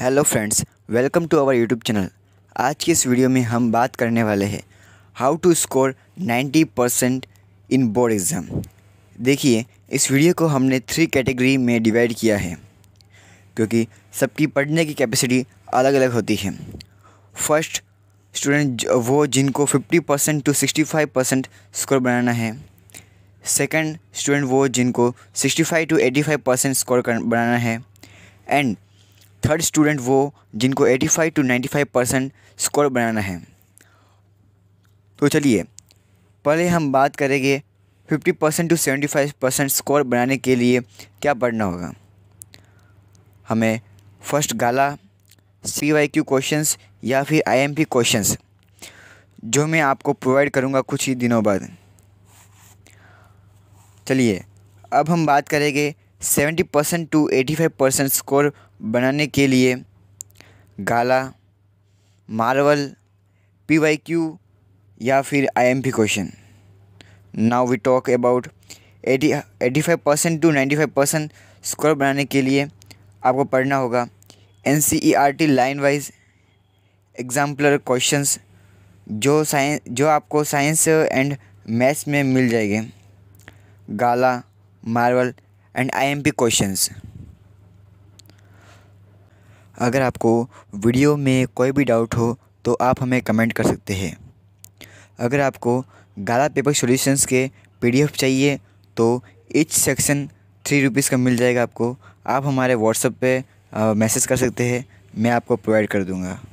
hello friends welcome to our YouTube channel आज की इस वीडियो में हम बात करने वाले हैं how to score 90 percent in board exam देखिए इस वीडियो को हमने थ्री कैटेगरी में डिवाइड किया है क्योंकि सबकी पढ़ने की कैपेसिटी अलग अलग होती है फर्स्ट स्टूडेंट वो जिनको 50 परसेंट टू 65 परसेंट स्कोर बनाना है सेकंड स्टूडेंट वो जिनको 65 टू 85 परसेंट स्कोर बनाना है एंड थर्ड स्टूडेंट वो जिनको 85 टू फाइव परसेंट स्कोर बनाना है तो चलिए पहले हम बात करेंगे 50 परसेंट टू 75 परसेंट स्कोर बनाने के लिए क्या पढ़ना होगा हमें first Gala C Y Q question या फिर आई एम पी क्वेश्चंस जो मैं आपको प्रोवाइड करूँगा कुछ ही दिनों बाद चलिए अब हम बात करेंगे seventy percent to eighty five percent score बनाने के लिए Gala marvel P Y Q या फिर I M P question now we talk about eighty eighty five percent to ninety five percent score बनाने के लिए आपको पढ़ना होगा N C E R T line wise exemplar question जो साइंस जो आपको साइंस एंड मैथ्स में मिल जाएंगे Gala marvel and IMP questions अगर आपको वीडियो में कोई भी डाउट हो तो आप हमें कमेंट कर सकते हैं अगर आपको गाला पेपर सॉल्यूशंस के पीडीएफ चाहिए तो इच सेक्शन थ्री रुपीज़ का मिल जाएगा आपको आप हमारे व्हाट्सएप पे मैसेज कर सकते हैं मैं आपको प्रोवाइड कर दूँगा